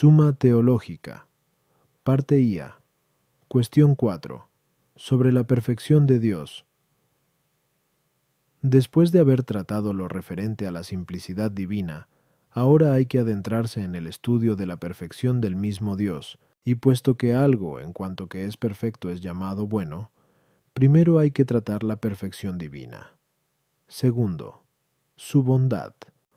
Suma Teológica. Parte IA. Cuestión 4. Sobre la perfección de Dios. Después de haber tratado lo referente a la simplicidad divina, ahora hay que adentrarse en el estudio de la perfección del mismo Dios, y puesto que algo en cuanto que es perfecto es llamado bueno, primero hay que tratar la perfección divina. Segundo, su bondad.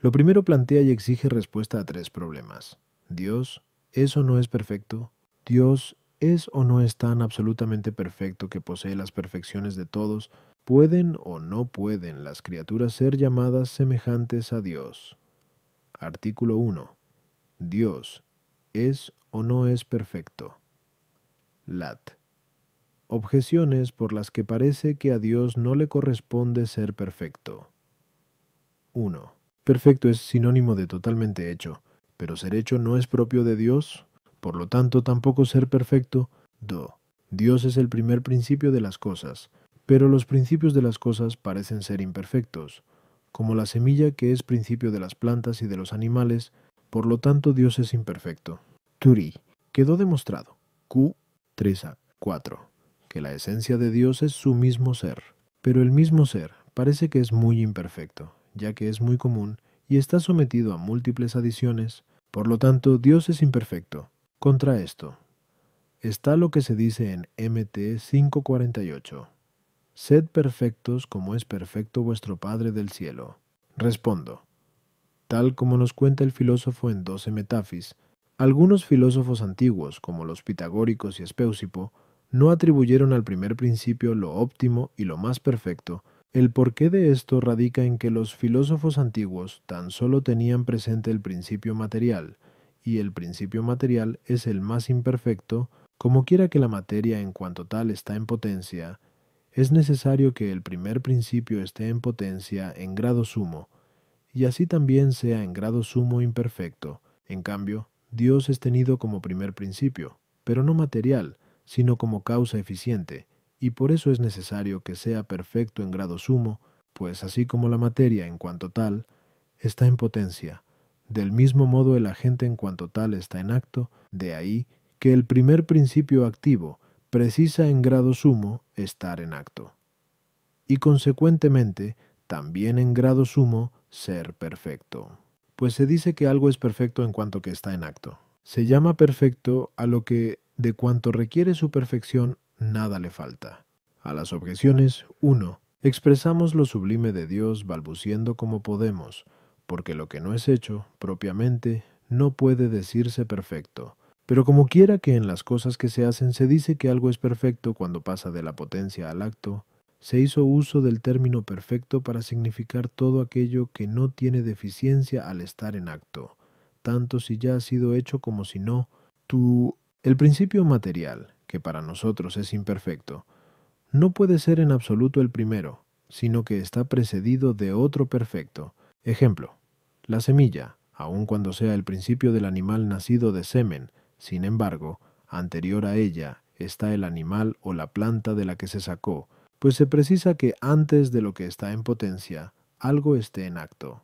Lo primero plantea y exige respuesta a tres problemas. Dios es o no es perfecto. Dios es o no es tan absolutamente perfecto que posee las perfecciones de todos. ¿Pueden o no pueden las criaturas ser llamadas semejantes a Dios? Artículo 1. Dios es o no es perfecto. Lat. Objeciones por las que parece que a Dios no le corresponde ser perfecto. 1. Perfecto es sinónimo de totalmente hecho. Pero ser hecho no es propio de Dios, por lo tanto tampoco ser perfecto. Do. Dios es el primer principio de las cosas, pero los principios de las cosas parecen ser imperfectos, como la semilla que es principio de las plantas y de los animales, por lo tanto Dios es imperfecto. Turi. Quedó demostrado. Q 3 a 4. Que la esencia de Dios es su mismo ser, pero el mismo ser parece que es muy imperfecto, ya que es muy común y está sometido a múltiples adiciones, por lo tanto, Dios es imperfecto. Contra esto está lo que se dice en MT 5:48. Sed perfectos como es perfecto vuestro Padre del cielo. Respondo. Tal como nos cuenta el filósofo en 12 Metafis, algunos filósofos antiguos, como los pitagóricos y Espéusipo, no atribuyeron al primer principio lo óptimo y lo más perfecto, el porqué de esto radica en que los filósofos antiguos tan solo tenían presente el principio material, y el principio material es el más imperfecto, como quiera que la materia en cuanto tal está en potencia, es necesario que el primer principio esté en potencia en grado sumo, y así también sea en grado sumo imperfecto. En cambio, Dios es tenido como primer principio, pero no material, sino como causa eficiente, y por eso es necesario que sea perfecto en grado sumo, pues así como la materia en cuanto tal está en potencia, del mismo modo el agente en cuanto tal está en acto, de ahí que el primer principio activo precisa en grado sumo estar en acto. Y consecuentemente, también en grado sumo, ser perfecto. Pues se dice que algo es perfecto en cuanto que está en acto. Se llama perfecto a lo que, de cuanto requiere su perfección, nada le falta. A las objeciones 1. Expresamos lo sublime de Dios balbuciendo como podemos, porque lo que no es hecho, propiamente, no puede decirse perfecto. Pero como quiera que en las cosas que se hacen se dice que algo es perfecto cuando pasa de la potencia al acto, se hizo uso del término perfecto para significar todo aquello que no tiene deficiencia al estar en acto, tanto si ya ha sido hecho como si no. Tu... El principio material, que para nosotros es imperfecto, no puede ser en absoluto el primero, sino que está precedido de otro perfecto. Ejemplo, la semilla, aun cuando sea el principio del animal nacido de semen, sin embargo, anterior a ella está el animal o la planta de la que se sacó, pues se precisa que antes de lo que está en potencia, algo esté en acto.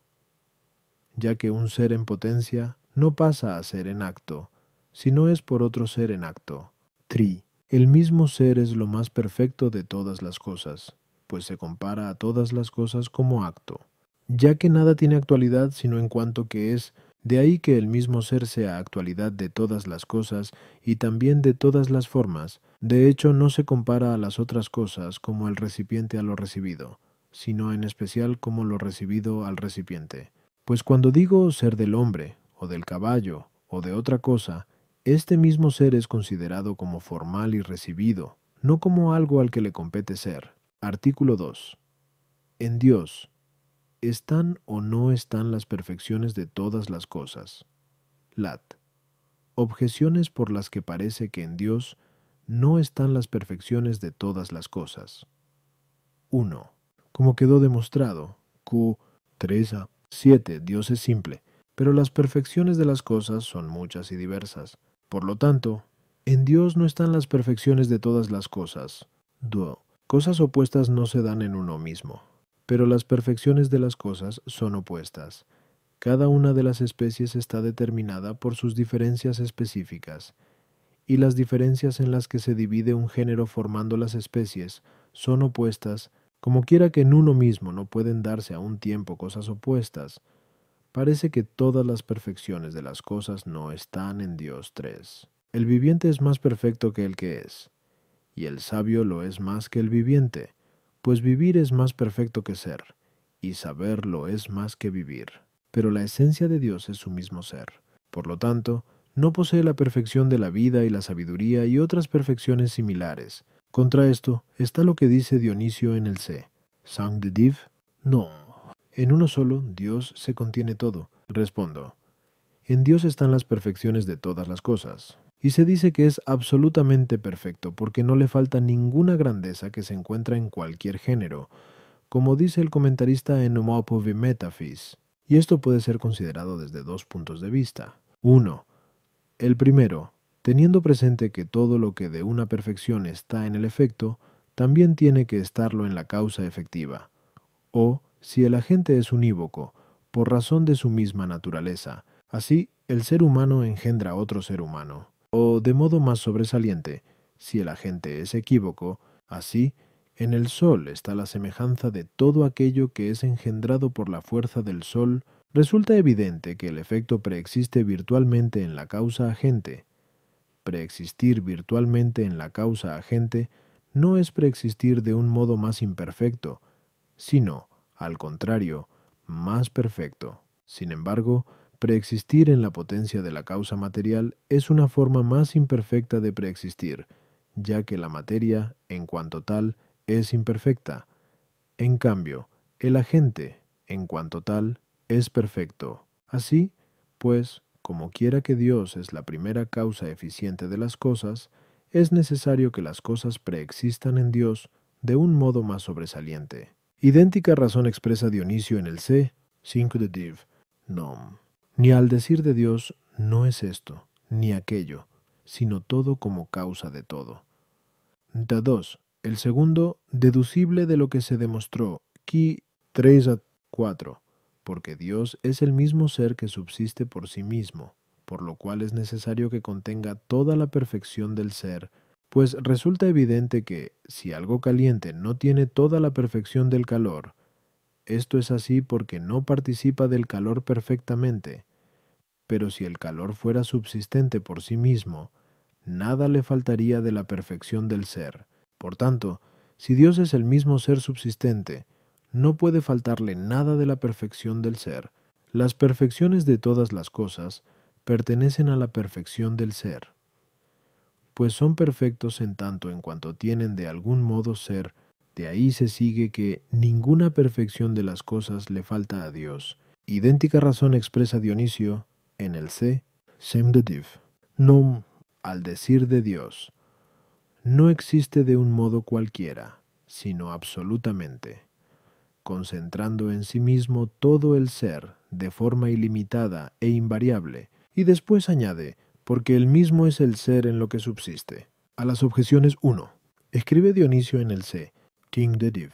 Ya que un ser en potencia no pasa a ser en acto, sino es por otro ser en acto. Tri. El mismo ser es lo más perfecto de todas las cosas, pues se compara a todas las cosas como acto, ya que nada tiene actualidad sino en cuanto que es, de ahí que el mismo ser sea actualidad de todas las cosas y también de todas las formas, de hecho no se compara a las otras cosas como el recipiente a lo recibido, sino en especial como lo recibido al recipiente. Pues cuando digo ser del hombre, o del caballo, o de otra cosa, este mismo ser es considerado como formal y recibido, no como algo al que le compete ser. Artículo 2. En Dios, ¿están o no están las perfecciones de todas las cosas? Lat. Objeciones por las que parece que en Dios no están las perfecciones de todas las cosas. 1. Como quedó demostrado, Q 3 a 7, Dios es simple, pero las perfecciones de las cosas son muchas y diversas. Por lo tanto, en Dios no están las perfecciones de todas las cosas. Duo. Cosas opuestas no se dan en uno mismo, pero las perfecciones de las cosas son opuestas. Cada una de las especies está determinada por sus diferencias específicas, y las diferencias en las que se divide un género formando las especies son opuestas, como quiera que en uno mismo no pueden darse a un tiempo cosas opuestas, Parece que todas las perfecciones de las cosas no están en Dios 3. El viviente es más perfecto que el que es, y el sabio lo es más que el viviente, pues vivir es más perfecto que ser, y saber lo es más que vivir. Pero la esencia de Dios es su mismo ser. Por lo tanto, no posee la perfección de la vida y la sabiduría y otras perfecciones similares. Contra esto está lo que dice Dionisio en el C. Sang de Div? No, en uno solo, Dios, se contiene todo. Respondo, en Dios están las perfecciones de todas las cosas. Y se dice que es absolutamente perfecto porque no le falta ninguna grandeza que se encuentra en cualquier género, como dice el comentarista en Homopovi Metaphys. Y esto puede ser considerado desde dos puntos de vista. uno, El primero, teniendo presente que todo lo que de una perfección está en el efecto, también tiene que estarlo en la causa efectiva. O, si el agente es unívoco, por razón de su misma naturaleza. Así, el ser humano engendra otro ser humano. O, de modo más sobresaliente, si el agente es equívoco, así, en el Sol está la semejanza de todo aquello que es engendrado por la fuerza del Sol, resulta evidente que el efecto preexiste virtualmente en la causa agente. Preexistir virtualmente en la causa agente no es preexistir de un modo más imperfecto, sino al contrario, más perfecto. Sin embargo, preexistir en la potencia de la causa material es una forma más imperfecta de preexistir, ya que la materia, en cuanto tal, es imperfecta. En cambio, el agente, en cuanto tal, es perfecto. Así, pues, como quiera que Dios es la primera causa eficiente de las cosas, es necesario que las cosas preexistan en Dios de un modo más sobresaliente. Idéntica razón expresa Dionisio en el C, 5 de Div, nom. Ni al decir de Dios, no es esto, ni aquello, sino todo como causa de todo. 2. el segundo, deducible de lo que se demostró, qui 3 a 4, porque Dios es el mismo ser que subsiste por sí mismo, por lo cual es necesario que contenga toda la perfección del ser, pues resulta evidente que, si algo caliente no tiene toda la perfección del calor, esto es así porque no participa del calor perfectamente, pero si el calor fuera subsistente por sí mismo, nada le faltaría de la perfección del ser. Por tanto, si Dios es el mismo ser subsistente, no puede faltarle nada de la perfección del ser. Las perfecciones de todas las cosas pertenecen a la perfección del ser pues son perfectos en tanto en cuanto tienen de algún modo ser, de ahí se sigue que ninguna perfección de las cosas le falta a Dios. Idéntica razón expresa Dionisio en el C. Sem de Div. Num, al decir de Dios. No existe de un modo cualquiera, sino absolutamente, concentrando en sí mismo todo el ser de forma ilimitada e invariable, y después añade, porque el mismo es el ser en lo que subsiste. A las objeciones 1. Escribe Dionisio en el C. King de Div.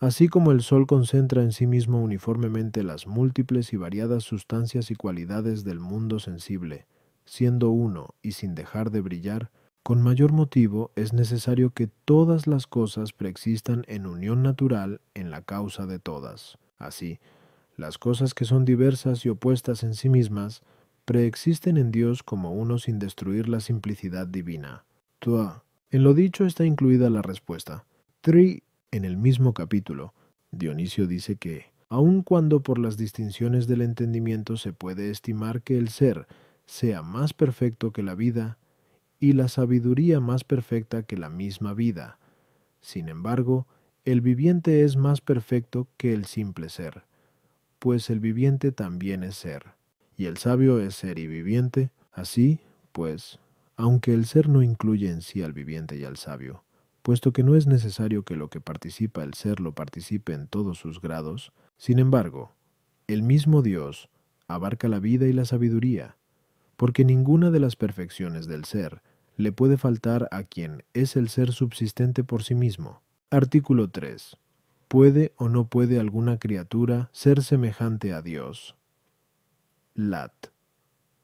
Así como el Sol concentra en sí mismo uniformemente las múltiples y variadas sustancias y cualidades del mundo sensible, siendo uno y sin dejar de brillar, con mayor motivo es necesario que todas las cosas preexistan en unión natural en la causa de todas. Así, las cosas que son diversas y opuestas en sí mismas preexisten en Dios como uno sin destruir la simplicidad divina. Tua. En lo dicho está incluida la respuesta. Tri. En el mismo capítulo, Dionisio dice que, aun cuando por las distinciones del entendimiento se puede estimar que el ser sea más perfecto que la vida, y la sabiduría más perfecta que la misma vida. Sin embargo, el viviente es más perfecto que el simple ser, pues el viviente también es ser y el sabio es ser y viviente, así, pues, aunque el ser no incluye en sí al viviente y al sabio, puesto que no es necesario que lo que participa el ser lo participe en todos sus grados, sin embargo, el mismo Dios abarca la vida y la sabiduría, porque ninguna de las perfecciones del ser le puede faltar a quien es el ser subsistente por sí mismo. Artículo 3. ¿Puede o no puede alguna criatura ser semejante a Dios? Lat.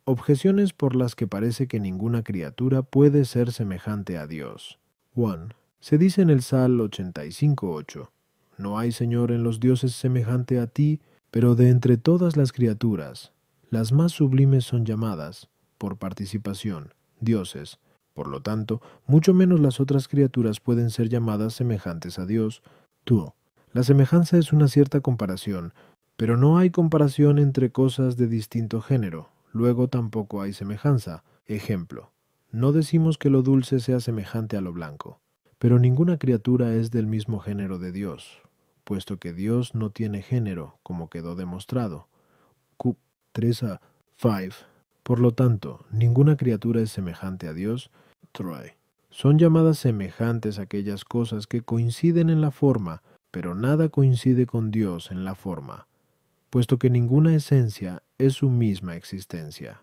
Objeciones por las que parece que ninguna criatura puede ser semejante a Dios. 1. Se dice en el Sal 85.8. No hay Señor en los dioses semejante a ti, pero de entre todas las criaturas, las más sublimes son llamadas, por participación, dioses. Por lo tanto, mucho menos las otras criaturas pueden ser llamadas semejantes a Dios. Tú. La semejanza es una cierta comparación, pero no hay comparación entre cosas de distinto género, luego tampoco hay semejanza. Ejemplo, no decimos que lo dulce sea semejante a lo blanco, pero ninguna criatura es del mismo género de Dios, puesto que Dios no tiene género, como quedó demostrado. Q 3 a 5. Por lo tanto, ninguna criatura es semejante a Dios. Son llamadas semejantes aquellas cosas que coinciden en la forma, pero nada coincide con Dios en la forma puesto que ninguna esencia es su misma existencia,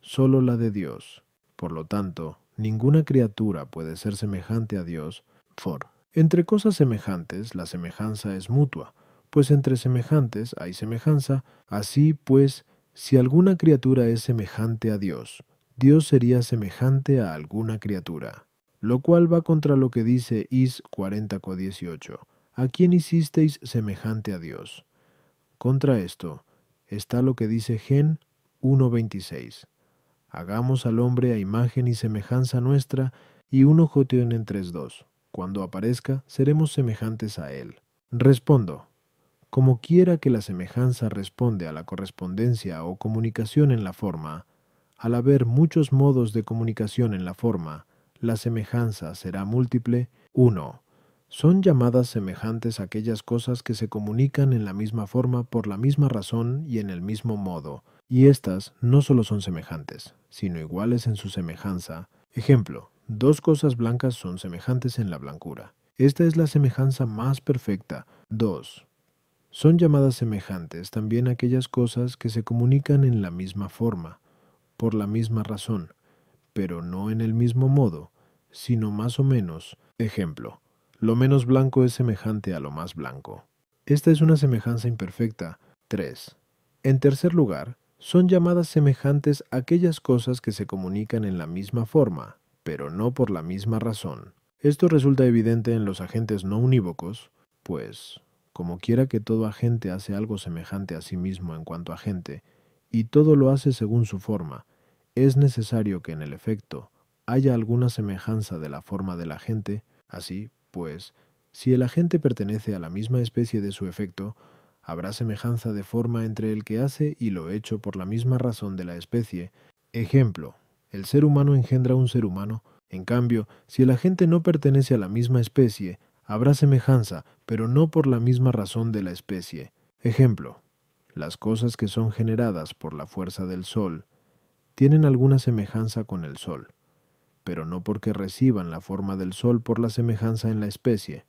solo la de Dios. Por lo tanto, ninguna criatura puede ser semejante a Dios. For. Entre cosas semejantes, la semejanza es mutua, pues entre semejantes hay semejanza, así pues, si alguna criatura es semejante a Dios, Dios sería semejante a alguna criatura, lo cual va contra lo que dice Is 40,18. ¿A quién hicisteis semejante a Dios? Contra esto está lo que dice Gen 1.26. Hagamos al hombre a imagen y semejanza nuestra y en tres dos Cuando aparezca, seremos semejantes a él. Respondo. Como quiera que la semejanza responde a la correspondencia o comunicación en la forma, al haber muchos modos de comunicación en la forma, la semejanza será múltiple 1 son llamadas semejantes aquellas cosas que se comunican en la misma forma por la misma razón y en el mismo modo, y éstas no solo son semejantes, sino iguales en su semejanza. Ejemplo, dos cosas blancas son semejantes en la blancura. Esta es la semejanza más perfecta. 2. Son llamadas semejantes también aquellas cosas que se comunican en la misma forma, por la misma razón, pero no en el mismo modo, sino más o menos. Ejemplo, lo menos blanco es semejante a lo más blanco. Esta es una semejanza imperfecta. 3. En tercer lugar, son llamadas semejantes aquellas cosas que se comunican en la misma forma, pero no por la misma razón. Esto resulta evidente en los agentes no unívocos, pues, como quiera que todo agente hace algo semejante a sí mismo en cuanto agente, y todo lo hace según su forma, es necesario que en el efecto haya alguna semejanza de la forma del agente, así, pues, si el agente pertenece a la misma especie de su efecto, habrá semejanza de forma entre el que hace y lo hecho por la misma razón de la especie. Ejemplo, el ser humano engendra un ser humano, en cambio, si el agente no pertenece a la misma especie, habrá semejanza, pero no por la misma razón de la especie. Ejemplo, las cosas que son generadas por la fuerza del Sol tienen alguna semejanza con el Sol, pero no porque reciban la forma del sol por la semejanza en la especie,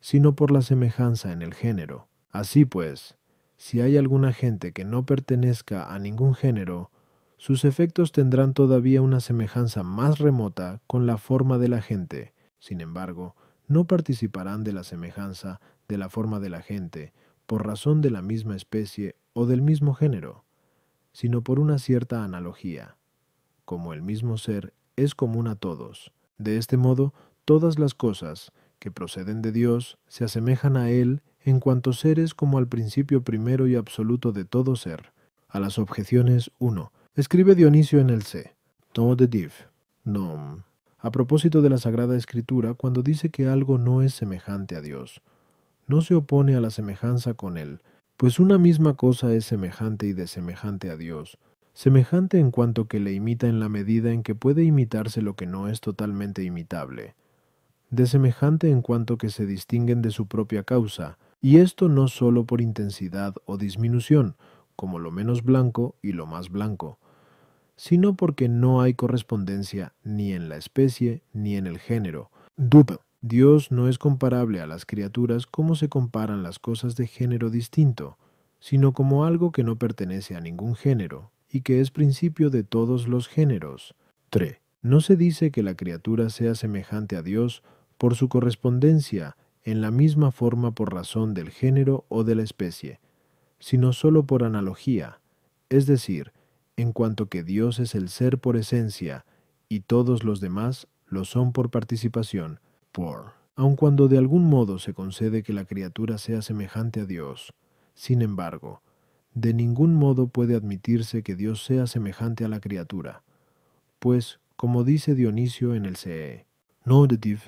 sino por la semejanza en el género. Así pues, si hay alguna gente que no pertenezca a ningún género, sus efectos tendrán todavía una semejanza más remota con la forma de la gente. Sin embargo, no participarán de la semejanza de la forma de la gente por razón de la misma especie o del mismo género, sino por una cierta analogía, como el mismo ser es común a todos. De este modo, todas las cosas que proceden de Dios se asemejan a Él en cuanto seres como al principio primero y absoluto de todo ser. A las objeciones 1. Escribe Dionisio en el C. Todo de div. Nom. A propósito de la Sagrada Escritura, cuando dice que algo no es semejante a Dios, no se opone a la semejanza con Él, pues una misma cosa es semejante y desemejante a Dios, semejante en cuanto que le imita en la medida en que puede imitarse lo que no es totalmente imitable, de semejante en cuanto que se distinguen de su propia causa, y esto no sólo por intensidad o disminución, como lo menos blanco y lo más blanco, sino porque no hay correspondencia ni en la especie ni en el género. duba Dios no es comparable a las criaturas como se comparan las cosas de género distinto, sino como algo que no pertenece a ningún género, y que es principio de todos los géneros. 3. No se dice que la criatura sea semejante a Dios por su correspondencia, en la misma forma por razón del género o de la especie, sino sólo por analogía, es decir, en cuanto que Dios es el ser por esencia, y todos los demás lo son por participación, por, aun cuando de algún modo se concede que la criatura sea semejante a Dios. Sin embargo, de ningún modo puede admitirse que Dios sea semejante a la criatura, pues, como dice Dionisio en el CE, div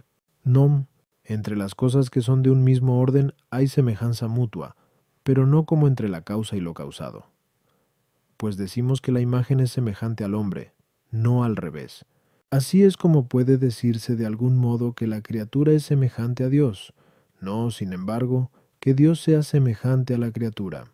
nom, entre las cosas que son de un mismo orden hay semejanza mutua, pero no como entre la causa y lo causado. Pues decimos que la imagen es semejante al hombre, no al revés. Así es como puede decirse de algún modo que la criatura es semejante a Dios, no, sin embargo, que Dios sea semejante a la criatura.